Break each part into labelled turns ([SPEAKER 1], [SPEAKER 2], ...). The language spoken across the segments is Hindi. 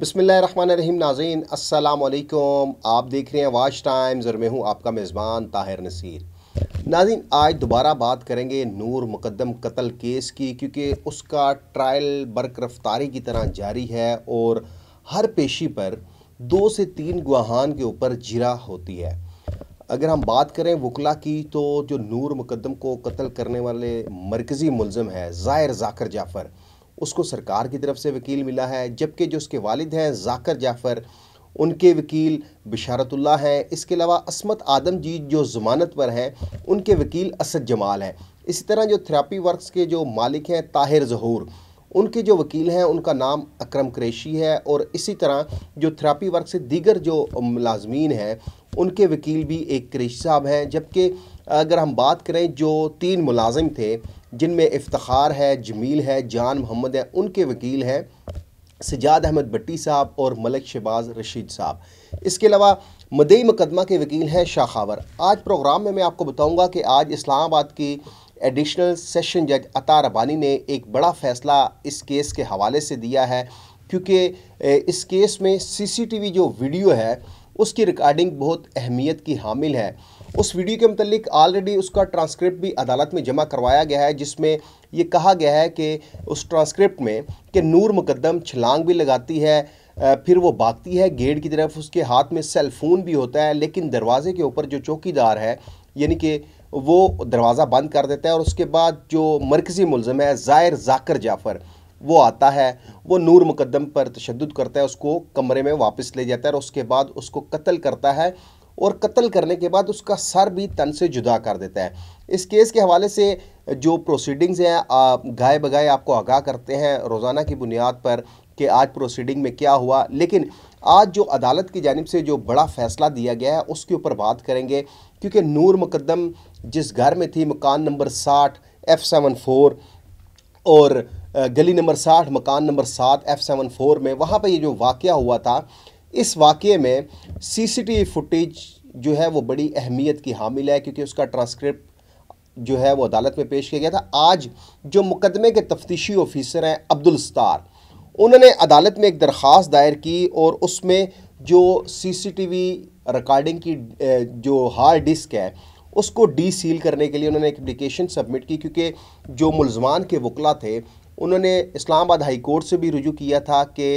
[SPEAKER 1] बसमीम नाजीन असलकुम आप देख रहे हैं वाच टाइम और मैं हूँ आपका मेज़बान ताहिर नसीर नाजीन आज दोबारा बात करेंगे नूर मुकदम कत्ल केस की क्योंकि उसका ट्रायल बरक रफ्तारी की तरह जारी है और हर पेशी पर दो से तीन गुहान के ऊपर जिरा होती है अगर हम बात करें वकला की तो जो नूर मुकदम को कत्ल करने वाले मरकज़ी मुलम है ज़ाहिर जाकर जाफ़र उसको सरकार की तरफ से वकील मिला है जबकि जो उसके वालिद हैं जाकर जाफ़र उनके वकील बिशारतुल्ला हैं इसके अलावा असमत आदम जी जो ज़मानत पर हैं उनके वकील असद जमाल हैं इसी तरह जो थेरापी वर्क्स के जो मालिक हैं ताहिर जहूर उनके जो वकील हैं उनका नाम अक्रम क्रेशी है और इसी तरह जो थेरापी वर्क से दीगर जो मुलाजमीन हैं उनके वकील भी एक क्रेश साहब हैं जबकि अगर हम बात करें जो तीन मुलाजिम थे जिनमें इफ्तार है जमील है जान मोहम्मद है उनके वकील हैं सजाद अहमद भट्टी साहब और मलिक शहबाज रशीद साहब इसके अलावा मदई मुकदमा के वकील हैं शाखावर आज प्रोग्राम में मैं आपको बताऊंगा कि आज इस्लामाबाद की एडिशनल सेशन जज अता रबानी ने एक बड़ा फ़ैसला इस केस के हवाले से दिया है क्योंकि इस केस में सीसीटीवी जो वीडियो है उसकी रिकॉर्डिंग बहुत अहमियत की हामिल है उस वीडियो के मतलब ऑलरेडी उसका ट्रांसक्रिप्ट भी अदालत में जमा करवाया गया है जिसमें ये कहा गया है कि उस ट्रांसक्रिप्ट में कि नूर मुकदम छलांग भी लगाती है फिर वो भागती है गेट की तरफ उसके हाथ में सेल फोन भी होता है लेकिन दरवाजे के ऊपर जो चौकीदार है यानी कि वो दरवाज़ा बंद कर देता है और उसके बाद जो मरकज़ी मुलम है ज़ायर जाकर जाफ़र वो आता है वो नूर मुकदम पर तशद करता है उसको कमरे में वापस ले जाता है और उसके बाद उसको कत्ल करता है और कत्ल करने के बाद उसका सर भी तन से जुदा कर देता है इस केस के हवाले से जो प्रोसीडिंग्स हैं आप गाय बगाए आपको आगाह करते हैं रोज़ाना की बुनियाद पर कि आज प्रोसीडिंग में क्या हुआ लेकिन आज जो अदालत की जानब से जो बड़ा फ़ैसला दिया गया है उसके ऊपर बात करेंगे क्योंकि नूर मुकदम जिस घर में थी मकान नंबर साठ एफ़ सेवन फोर और गली नंबर साठ मकान नंबर सात एफ़ सेवन फोर में वहाँ पर ये जो वाक़ हुआ था इस वाक़े में सीसीटीवी फुटेज जो है वो बड़ी अहमियत की हामिल है क्योंकि उसका ट्रांसक्रिप्ट जो है वो अदालत में पेश किया गया था आज जो मुकदमे के तफ्तीशी ऑफिसर हैं अब्दुलस्तार उन्होंने अदालत में एक दरख्वास दायर की और उसमें जो सीसीटीवी रिकॉर्डिंग की जो हार्ड डिस्क है उसको डी सील करने के लिए उन्होंने एक एप्लीकेशन सबमिट की क्योंकि जो मुलजमान के वकला थे उन्होंने इस्लामाबाद हाई कोर्ट से भी रुजू किया था कि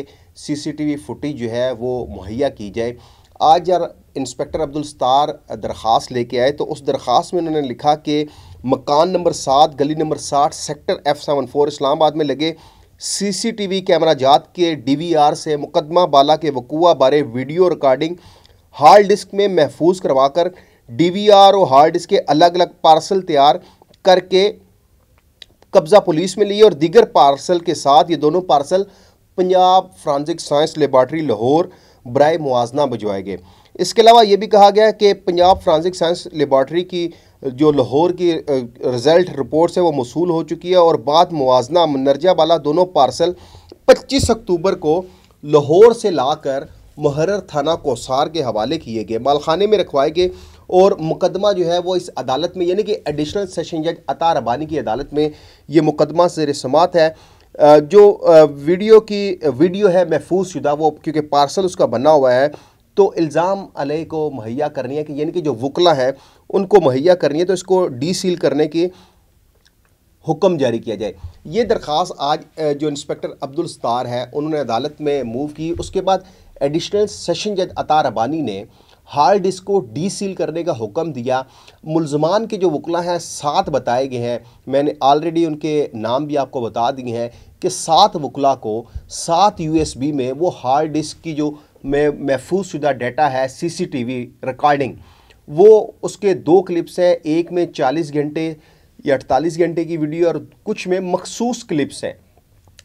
[SPEAKER 1] सीसीटीवी फुटेज जो है वो मुहैया की जाए आज यार इंस्पेक्टर अब्दुल स्तार दरख्वास्त लेके आए तो उस दरख्वास्त में उन्होंने लिखा कि मकान नंबर सात गली नंबर साठ sector F seven four Islamabad में लगे सीसीटीवी कैमरा जात के डीवीआर से मुकदमा बाला के वकूआ बारे वीडियो रिकॉर्डिंग हार्ड डिस्क में महफूज करवाकर डीवीआर और हार्ड डिस्क के अलग अलग पार्सल तैयार करके कब्जा पुलिस में लिए और दीगर पार्सल के साथ ये दोनों parcel Punjab forensic science laboratory Lahore ब्राय मुआजना भिजवाए गए इसके अलावा ये भी कहा गया कि पंजाब फ्रांसिक साइंस लेबार्ट्री की जो लाहौर की रिज़ल्ट रिपोर्ट्स है वो मौसू हो चुकी है और बाद मुआजना मनरजा वाला दोनों पार्सल पच्चीस अक्टूबर को लाहौर से लाकर मुहर्र थाना कोसार के हवाले किए गए मालखाने में रखवाए गए और मुकदमा जो है वो इस अदालत में यानी कि एडिशनल सेशन जज अता रबानी की अदालत में ये मुकदमा सर समात है जो वीडियो की वीडियो है महफूज शुदा वो क्योंकि पार्सल उसका बना हुआ है तो इल्ज़ाम अलह को मुहैया करनी है कि यानी कि जो वकला है उनको मुहैया करनी है तो इसको डी सील करने की हुक्म जारी किया जाए ये दरख्वास आज जो इंस्पेक्टर अब्दुल स्तार है उन्होंने अदालत में मूव की उसके बाद एडिशनल सेशन जज अता रबानी ने हार्ड डिस्क को डी सील करने का हुक्म दिया मुलजमान के जो वकला हैं सात बताए गए हैं मैंने ऑलरेडी उनके नाम भी आपको बता दिए हैं कि सात वकला को सात यूएसबी में वो हार्ड डिस्क की जो में महफूज शुदा डाटा है सीसीटीवी रिकॉर्डिंग वो उसके दो क्लिप्स हैं एक में 40 घंटे या 48 घंटे की वीडियो और कुछ में मखसूस क्लिप्स हैं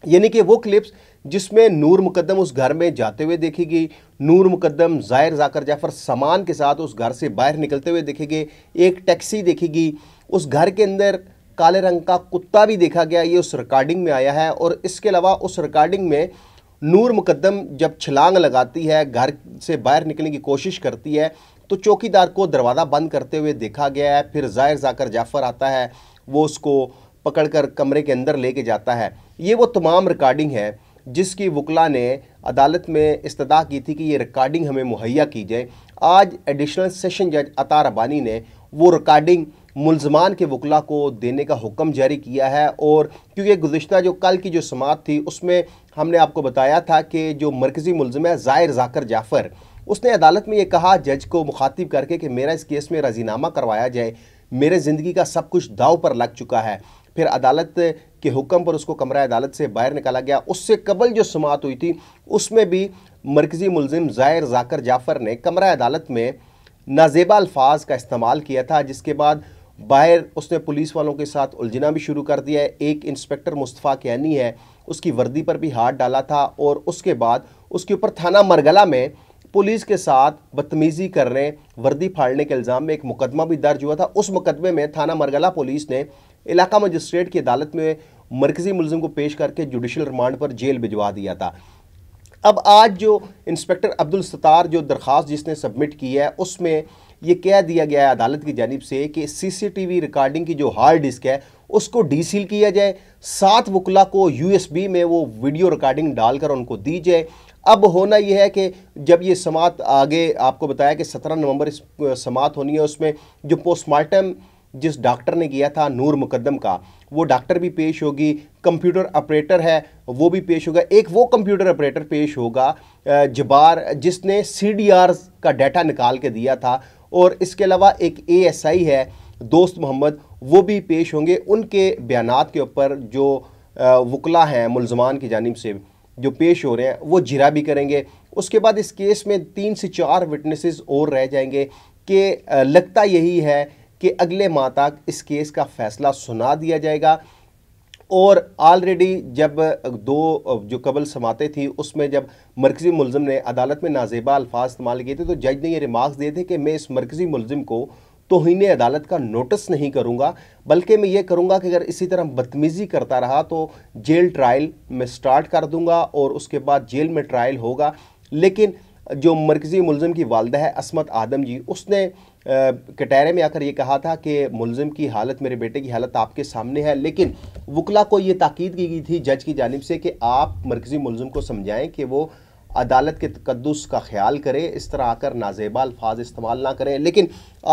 [SPEAKER 1] यानी कि वो क्लिप्स जिसमें नूर मुकदम उस घर में जाते हुए देखी गई नूर मुकदम जाहिर जाकर जाफर सामान के साथ उस घर से बाहर निकलते हुए देखे गए एक टैक्सी देखी गई उस घर के अंदर काले रंग का कुत्ता भी देखा गया ये उस रिकॉर्डिंग में आया है और इसके अलावा उस रिकॉर्डिंग में नूर मुकदम जब छलांग लगाती है घर से बाहर निकलने की कोशिश करती है तो चौकीदार को दरवाज़ा बंद करते हुए देखा गया है फिर जाहिर जाकर जाफर आता है वो उसको पकड़कर कमरे के अंदर लेके जाता है ये वो तमाम रिकॉर्डिंग है जिसकी वकला ने अदालत में इस्तः की थी कि ये रिकॉर्डिंग हमें मुहैया की जाए आज एडिशनल सेशन जज अता रबानी ने वो रिकॉर्डिंग मुलजमान के वकला को देने का हुक्म जारी किया है और क्योंकि गुज्त जो कल की जो समात थी उसमें हमने आपको बताया था कि जो मरकज़ी मुलम है ज़ायर जाकर जाफ़र उसने अदालत में ये कहा जज को मुखातिब करके कि मेरा इस केस में रजीनामा करवाया जाए मेरे ज़िंदगी का सब कुछ दाव पर लग चुका है फिर अदालत के हुक्म पर उसको कमरा अदालत से बाहर निकाला गया उससे कबल जो समात हुई थी उसमें भी मरकज़ी मुलिम ज़ायर जाकर जाफ़र ने कमरा अदालत में नाजेबा अल्फाज का इस्तेमाल किया था जिसके बाद बाहर उसने पुलिस वालों के साथ उलझना भी शुरू कर दिया है एक इंस्पेक्टर मुस्तफ़ा कैनी है उसकी वर्दी पर भी हाथ डाला था और उसके बाद उसके ऊपर थाना मरगला में पुलिस के साथ बदतमीज़ी करने वर्दी फाड़ने के इल्ज़ाम में एक मुकदमा भी दर्ज हुआ था उस मुकदमे में थाना मरगला पुलिस ने इलाका मजिस्ट्रेट की अदालत में मरकजी मुलिम को पेश करके जुडिशल रिमांड पर जेल भिजवा दिया था अब आज जो इंस्पेक्टर अब्दुल सतार जो दरख्वास्त जिसने सबमिट की है उसमें ये कह दिया गया है अदालत की जानब से कि सीसीटीवी रिकॉर्डिंग की जो हार्ड डिस्क है उसको डीसील किया जाए सात वकला को यूएसबी में वो वीडियो रिकॉर्डिंग डालकर उनको दी जाए अब होना यह है कि जब ये समात आगे आपको बताया कि सत्रह नवंबर समात होनी है उसमें जो पोस्टमार्टम जिस डॉक्टर ने किया था नूर मुकदम का वो डॉक्टर भी पेश होगी कंप्यूटर ऑपरेटर है वो भी पेश होगा एक वो कंप्यूटर ऑपरेटर पेश होगा जबार जिसने सी का डाटा निकाल के दिया था और इसके अलावा एक ए है दोस्त मोहम्मद वो भी पेश होंगे उनके बयान के ऊपर जो वकला हैं मुलजमान की जानब से जो पेश हो रहे हैं वो जिरा भी करेंगे उसके बाद इस केस में तीन से चार विटनेसेस और रह जाएंगे कि लगता यही है कि अगले माह तक इस केस का फैसला सुना दिया जाएगा और ऑलरेडी जब दो जो कबल समाते थी उसमें जब मरकज़ी मुलम ने अदालत में नाजेबा अल्फाज इस्तेमाल किए थे तो जज ने ये रिमार्क्स दिए थे कि मैं इस मरकज़ी मुलम को तोहन अदालत का नोटिस नहीं करूँगा बल्कि मैं ये करूँगा कि अगर इसी तरह बदतमीज़ी करता रहा तो जेल ट्रायल मैं स्टार्ट कर दूँगा और उसके बाद जेल में ट्रायल होगा लेकिन जो मरकज़ी मुलम की वालदा है असमत आदम जी उसने कटहरे में आकर ये कहा था कि मुलजिम की हालत मेरे बेटे की हालत आपके सामने है लेकिन वकला को ये ताकीद की गई थी जज की जानब से कि आप मरकज़ी मुलजिम को समझाएँ कि वो अदालत के तकदस का ख्याल करें इस तरह आकर नाजेबा अल्फाज इस्तेमाल ना करें लेकिन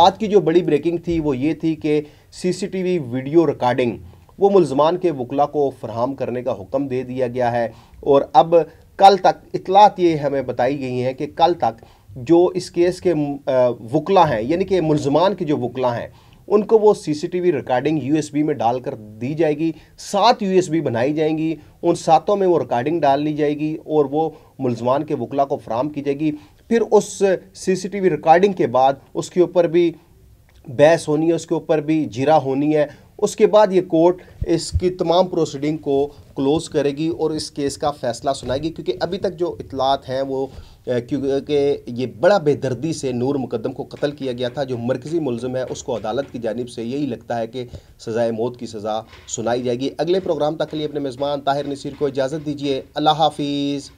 [SPEAKER 1] आज की जो बड़ी ब्रेकिंग थी वो ये थी कि C C T V video recording वो मुलजमान के वकला को फ्राहम करने का हुक्म दे दिया गया है और अब कल तक इतलात ये हमें बताई गई हैं कि कल तक जो इस केस के वकला हैं यानी कि मुलजमान के जो वकला हैं उनको वो सीसीटीवी रिकॉर्डिंग यूएसबी में डालकर दी जाएगी सात यूएसबी बनाई जाएंगी उन सातों में वो रिकॉर्डिंग डाल ली जाएगी और वो मुलजमान के वकला को फ्राहम की जाएगी फिर उस सीसीटीवी रिकॉर्डिंग के बाद उसके ऊपर भी बहस होनी है उसके ऊपर भी जिरा होनी है उसके बाद ये कोर्ट इसकी तमाम प्रोसीडिंग को क्लोज़ करेगी और इस केस का फ़ैसला सुनाएगी क्योंकि अभी तक जो इतलात हैं वो क्योंकि ये बड़ा बेदर्दी से नूर मुकदम को कत्ल किया गया था जो मरकज़ी मुलम है उसको अदालत की जानब से यही लगता है कि सज़ाए मौत की सज़ा सुनाई जाएगी अगले प्रोग्राम तक के लिए अपने मेज़बान ताहिर नसीर को इजाज़त दीजिए अल्लाह हाफिज़